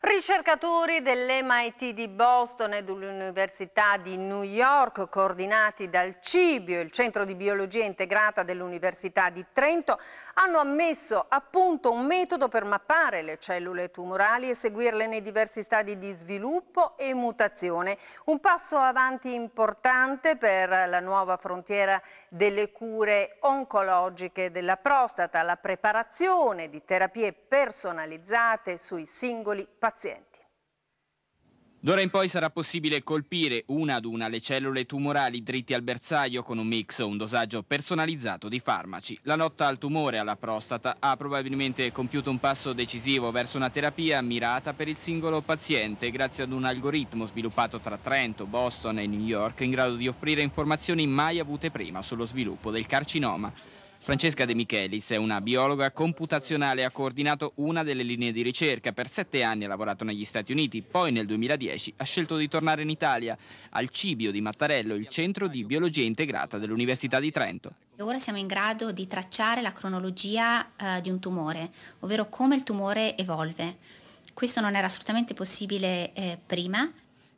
Ricercatori dell'MIT di Boston e dell'Università di New York, coordinati dal CIBIO, il Centro di Biologia Integrata dell'Università di Trento, hanno ammesso a punto un metodo per mappare le cellule tumorali e seguirle nei diversi stadi di sviluppo e mutazione. Un passo avanti importante per la nuova frontiera delle cure oncologiche della prostata, la preparazione di terapie personalizzate sui singoli pazienti pazienti. D'ora in poi sarà possibile colpire una ad una le cellule tumorali dritti al bersaglio con un mix o un dosaggio personalizzato di farmaci. La lotta al tumore alla prostata ha probabilmente compiuto un passo decisivo verso una terapia mirata per il singolo paziente grazie ad un algoritmo sviluppato tra Trento, Boston e New York in grado di offrire informazioni mai avute prima sullo sviluppo del carcinoma. Francesca De Michelis è una biologa computazionale, ha coordinato una delle linee di ricerca, per sette anni ha lavorato negli Stati Uniti, poi nel 2010 ha scelto di tornare in Italia, al Cibio di Mattarello, il centro di biologia integrata dell'Università di Trento. Ora siamo in grado di tracciare la cronologia eh, di un tumore, ovvero come il tumore evolve. Questo non era assolutamente possibile eh, prima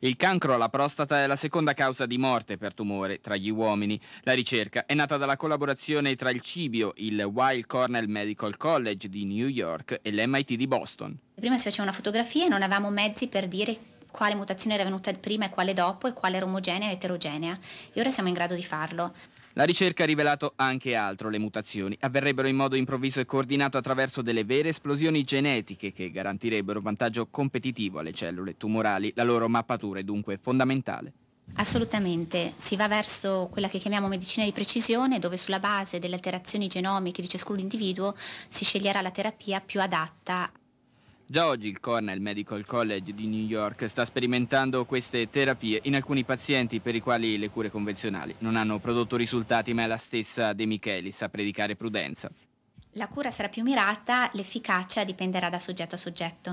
il cancro alla prostata è la seconda causa di morte per tumore tra gli uomini. La ricerca è nata dalla collaborazione tra il CIBIO, il Weill Cornell Medical College di New York e l'MIT di Boston. Prima si faceva una fotografia e non avevamo mezzi per dire quale mutazione era venuta prima e quale dopo e quale era omogenea e eterogenea. E ora siamo in grado di farlo. La ricerca ha rivelato anche altro. Le mutazioni avverrebbero in modo improvviso e coordinato attraverso delle vere esplosioni genetiche che garantirebbero un vantaggio competitivo alle cellule tumorali. La loro mappatura è dunque fondamentale. Assolutamente, si va verso quella che chiamiamo medicina di precisione dove sulla base delle alterazioni genomiche di ciascun individuo si sceglierà la terapia più adatta Già oggi il Cornell Medical College di New York sta sperimentando queste terapie in alcuni pazienti per i quali le cure convenzionali non hanno prodotto risultati, ma è la stessa De Michelis a predicare prudenza. La cura sarà più mirata, l'efficacia dipenderà da soggetto a soggetto.